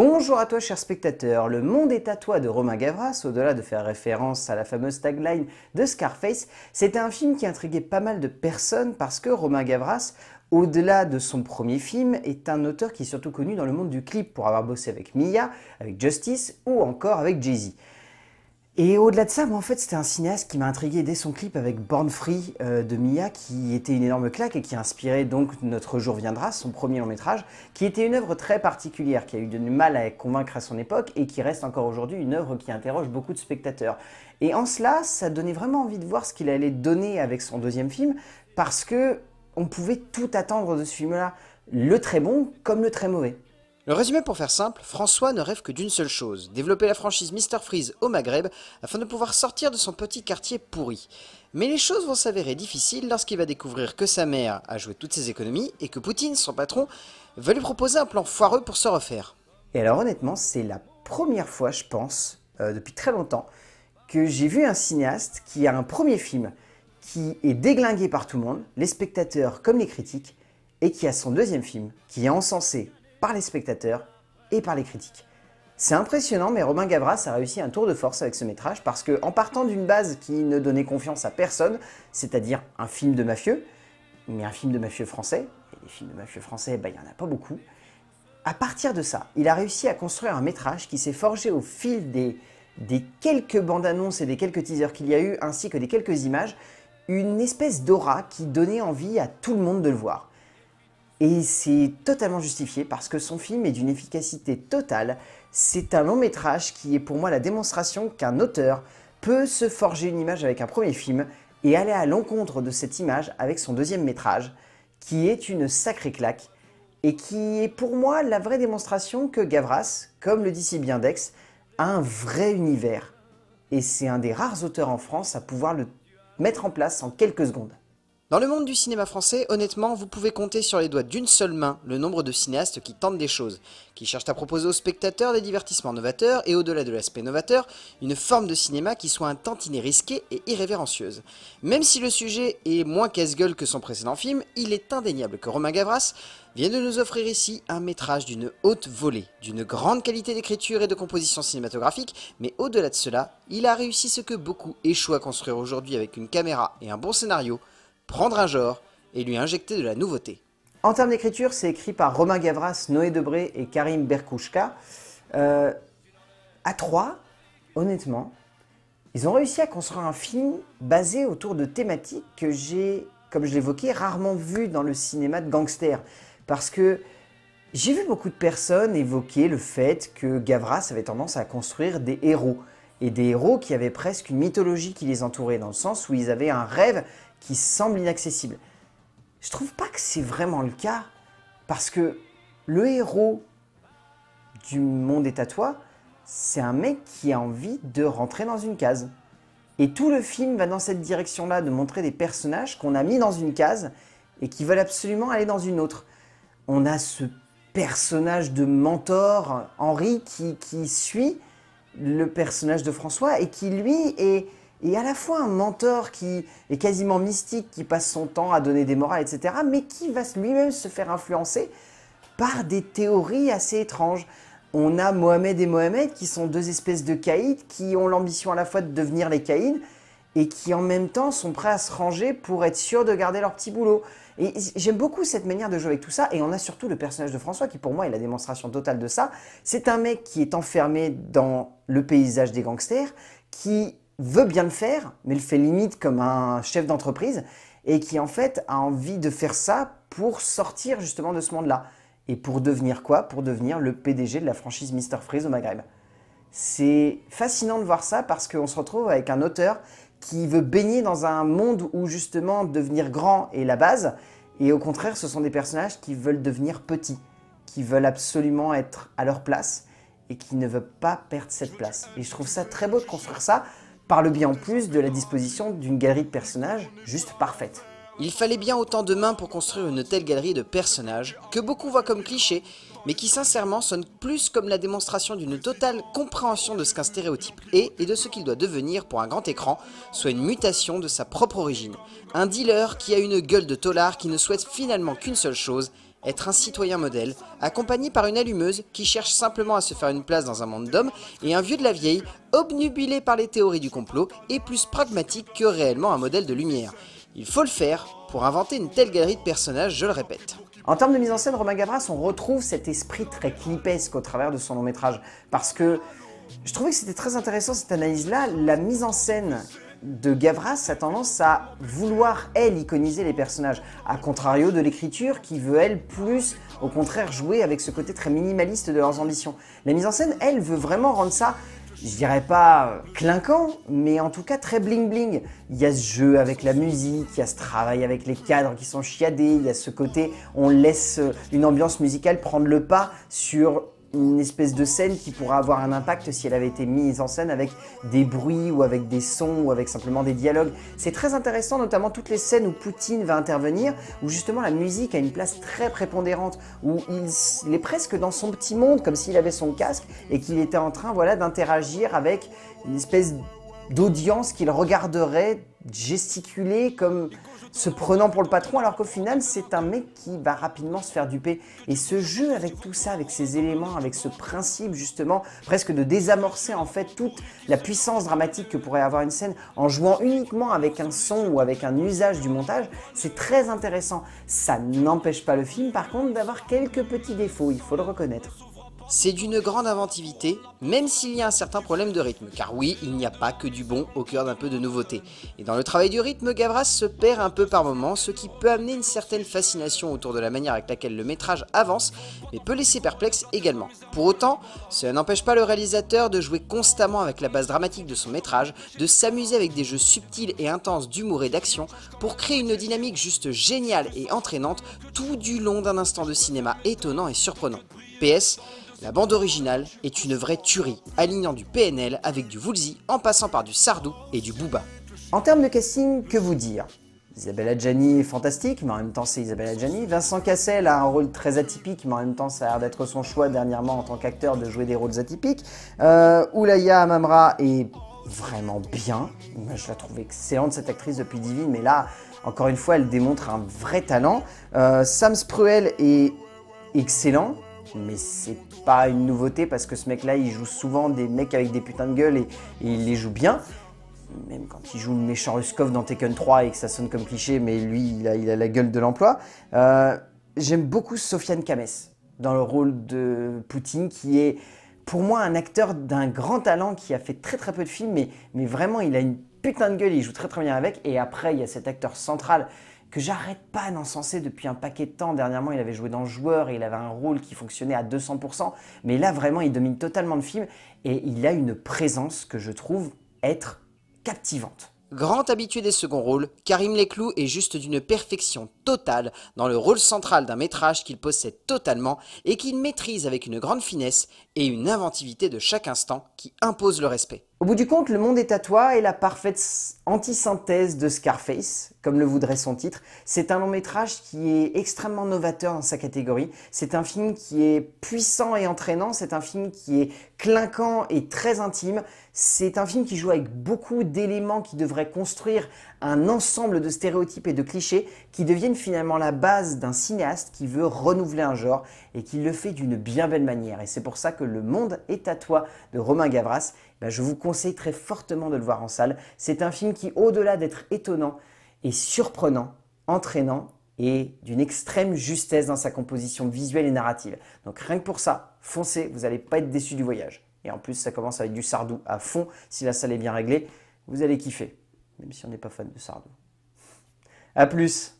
Bonjour à toi cher spectateur, le monde est à toi de Romain Gavras, au-delà de faire référence à la fameuse tagline de Scarface, c'était un film qui intriguait pas mal de personnes parce que Romain Gavras, au-delà de son premier film, est un auteur qui est surtout connu dans le monde du clip pour avoir bossé avec Mia, avec Justice ou encore avec Jay-Z. Et au-delà de ça, moi en fait c'était un cinéaste qui m'a intrigué dès son clip avec Born Free euh, de Mia, qui était une énorme claque et qui a inspiré donc Notre jour viendra, son premier long métrage, qui était une œuvre très particulière, qui a eu du mal à convaincre à son époque et qui reste encore aujourd'hui une œuvre qui interroge beaucoup de spectateurs. Et en cela, ça donnait vraiment envie de voir ce qu'il allait donner avec son deuxième film, parce que on pouvait tout attendre de ce film-là, le très bon comme le très mauvais. Le résumé pour faire simple, François ne rêve que d'une seule chose, développer la franchise Mr Freeze au Maghreb afin de pouvoir sortir de son petit quartier pourri. Mais les choses vont s'avérer difficiles lorsqu'il va découvrir que sa mère a joué toutes ses économies et que Poutine, son patron, va lui proposer un plan foireux pour se refaire. Et alors honnêtement, c'est la première fois, je pense, euh, depuis très longtemps, que j'ai vu un cinéaste qui a un premier film qui est déglingué par tout le monde, les spectateurs comme les critiques, et qui a son deuxième film qui est encensé par les spectateurs et par les critiques. C'est impressionnant, mais Robin Gavras a réussi un tour de force avec ce métrage parce que, en partant d'une base qui ne donnait confiance à personne, c'est-à-dire un film de mafieux, mais un film de mafieux français, et les films de mafieux français, bah, il n'y en a pas beaucoup, à partir de ça, il a réussi à construire un métrage qui s'est forgé au fil des, des quelques bandes annonces et des quelques teasers qu'il y a eu, ainsi que des quelques images, une espèce d'aura qui donnait envie à tout le monde de le voir. Et c'est totalement justifié parce que son film est d'une efficacité totale. C'est un long métrage qui est pour moi la démonstration qu'un auteur peut se forger une image avec un premier film et aller à l'encontre de cette image avec son deuxième métrage, qui est une sacrée claque et qui est pour moi la vraie démonstration que Gavras, comme le dit si bien Dex, a un vrai univers. Et c'est un des rares auteurs en France à pouvoir le mettre en place en quelques secondes. Dans le monde du cinéma français, honnêtement, vous pouvez compter sur les doigts d'une seule main le nombre de cinéastes qui tentent des choses, qui cherchent à proposer aux spectateurs des divertissements novateurs et au-delà de l'aspect novateur, une forme de cinéma qui soit un tantinet risqué et irrévérencieuse. Même si le sujet est moins casse-gueule que son précédent film, il est indéniable que Romain Gavras vient de nous offrir ici un métrage d'une haute volée, d'une grande qualité d'écriture et de composition cinématographique, mais au-delà de cela, il a réussi ce que beaucoup échouent à construire aujourd'hui avec une caméra et un bon scénario, prendre un genre et lui injecter de la nouveauté. En termes d'écriture, c'est écrit par Romain Gavras, Noé Debré et Karim Berkouchka. Euh, à trois, honnêtement, ils ont réussi à construire un film basé autour de thématiques que j'ai, comme je l'évoquais, rarement vues dans le cinéma de gangsters. Parce que j'ai vu beaucoup de personnes évoquer le fait que Gavras avait tendance à construire des héros. Et des héros qui avaient presque une mythologie qui les entourait, dans le sens où ils avaient un rêve qui semble inaccessible. Je trouve pas que c'est vraiment le cas, parce que le héros du monde est à toi, c'est un mec qui a envie de rentrer dans une case. Et tout le film va dans cette direction-là, de montrer des personnages qu'on a mis dans une case et qui veulent absolument aller dans une autre. On a ce personnage de mentor, Henri, qui suit le personnage de François et qui, lui, est et à la fois un mentor qui est quasiment mystique, qui passe son temps à donner des morales, etc., mais qui va lui-même se faire influencer par des théories assez étranges. On a Mohamed et Mohamed qui sont deux espèces de caïds qui ont l'ambition à la fois de devenir les caïds et qui en même temps sont prêts à se ranger pour être sûrs de garder leur petit boulot. Et j'aime beaucoup cette manière de jouer avec tout ça, et on a surtout le personnage de François qui pour moi est la démonstration totale de ça. C'est un mec qui est enfermé dans le paysage des gangsters, qui veut bien le faire, mais le fait limite comme un chef d'entreprise, et qui en fait a envie de faire ça pour sortir justement de ce monde-là. Et pour devenir quoi Pour devenir le PDG de la franchise Mister Freeze au Maghreb. C'est fascinant de voir ça parce qu'on se retrouve avec un auteur qui veut baigner dans un monde où justement devenir grand est la base, et au contraire ce sont des personnages qui veulent devenir petits, qui veulent absolument être à leur place et qui ne veulent pas perdre cette place. Et je trouve ça très beau de construire ça Parle bien en plus de la disposition d'une galerie de personnages juste parfaite. Il fallait bien autant de mains pour construire une telle galerie de personnages, que beaucoup voient comme cliché, mais qui sincèrement sonne plus comme la démonstration d'une totale compréhension de ce qu'un stéréotype est et de ce qu'il doit devenir pour un grand écran, soit une mutation de sa propre origine. Un dealer qui a une gueule de tolard qui ne souhaite finalement qu'une seule chose, être un citoyen modèle, accompagné par une allumeuse qui cherche simplement à se faire une place dans un monde d'hommes, et un vieux de la vieille, obnubilé par les théories du complot, et plus pragmatique que réellement un modèle de lumière. Il faut le faire pour inventer une telle galerie de personnages, je le répète. En termes de mise en scène, Romain Gavras, on retrouve cet esprit très clipesque au travers de son long métrage, parce que je trouvais que c'était très intéressant cette analyse-là, la mise en scène de Gavras a tendance à vouloir, elle, iconiser les personnages, à contrario de l'écriture qui veut, elle, plus, au contraire, jouer avec ce côté très minimaliste de leurs ambitions. La mise en scène, elle, veut vraiment rendre ça je dirais pas euh, clinquant, mais en tout cas très bling bling. Il y a ce jeu avec la musique, il y a ce travail avec les cadres qui sont chiadés, il y a ce côté, on laisse euh, une ambiance musicale prendre le pas sur une espèce de scène qui pourra avoir un impact si elle avait été mise en scène avec des bruits ou avec des sons ou avec simplement des dialogues. C'est très intéressant, notamment toutes les scènes où Poutine va intervenir, où justement la musique a une place très prépondérante, où il, il est presque dans son petit monde, comme s'il avait son casque et qu'il était en train voilà, d'interagir avec une espèce d'audience qu'il regarderait gesticuler comme se prenant pour le patron, alors qu'au final, c'est un mec qui va rapidement se faire duper. Et ce jeu avec tout ça, avec ces éléments, avec ce principe justement, presque de désamorcer en fait toute la puissance dramatique que pourrait avoir une scène en jouant uniquement avec un son ou avec un usage du montage, c'est très intéressant. Ça n'empêche pas le film par contre d'avoir quelques petits défauts, il faut le reconnaître. C'est d'une grande inventivité, même s'il y a un certain problème de rythme, car oui, il n'y a pas que du bon au cœur d'un peu de nouveauté. Et dans le travail du rythme, Gavras se perd un peu par moments, ce qui peut amener une certaine fascination autour de la manière avec laquelle le métrage avance, mais peut laisser perplexe également. Pour autant, cela n'empêche pas le réalisateur de jouer constamment avec la base dramatique de son métrage, de s'amuser avec des jeux subtils et intenses d'humour et d'action, pour créer une dynamique juste géniale et entraînante tout du long d'un instant de cinéma étonnant et surprenant. PS, la bande originale est une vraie tuerie, alignant du PNL avec du Woolsey en passant par du Sardou et du Booba. En termes de casting, que vous dire Isabella Gianni est fantastique, mais en même temps c'est Isabella Gianni. Vincent Cassel a un rôle très atypique, mais en même temps ça a l'air d'être son choix dernièrement en tant qu'acteur de jouer des rôles atypiques. Euh, Oulaya Amamra est vraiment bien. je la trouve excellente cette actrice depuis Divine, mais là, encore une fois, elle démontre un vrai talent. Euh, Sam Spruel est excellent mais c'est pas une nouveauté parce que ce mec-là, il joue souvent des mecs avec des putains de gueules et, il les joue bien. Même quand il joue le méchant Ruskov dans Tekken 3 et que ça sonne comme cliché, mais lui, il a, il a la gueule de l'emploi. Euh, j'aime beaucoup Sofiane Kames dans le rôle de Poutine, qui est pour moi un acteur d'un grand talent qui a fait très très peu de films, mais, mais vraiment, il a une putain de gueule, il joue très très bien avec. Et après, il y a cet acteur central que j'arrête pas d'encenser depuis un paquet de temps. Dernièrement, il avait joué dans Joueur et il avait un rôle qui fonctionnait à 200%, mais là, vraiment, il domine totalement le film et il a une présence que je trouve être captivante. Grand habitué des seconds rôles, Karim Leclou est juste d'une perfection totale dans le rôle central d'un métrage qu'il possède totalement et qu'il maîtrise avec une grande finesse et une inventivité de chaque instant qui impose le respect. Au bout du compte, le monde est à toi est la parfaite antisynthèse de Scarface, comme le voudrait son titre. C'est un long métrage qui est extrêmement novateur dans sa catégorie. C'est un film qui est puissant et entraînant. C'est un film qui est clinquant et très intime. C'est un film qui joue avec beaucoup d'éléments qui devraient construire un ensemble de stéréotypes et de clichés qui deviennent finalement la base d'un cinéaste qui veut renouveler un genre et qui le fait d'une bien belle manière. Et c'est pour ça que Le Monde est à toi de Romain Gavras, eh ben, je vous conseille très fortement de le voir en salle. C'est un film qui, au-delà d'être étonnant, est surprenant, entraînant et d'une extrême justesse dans sa composition visuelle et narrative. Donc rien que pour ça, foncez, vous n'allez pas être déçu du voyage. Et en plus, ça commence avec du sardou à fond. Si la salle est bien réglée, vous allez kiffer même si on n'est pas fan de Sardo. A plus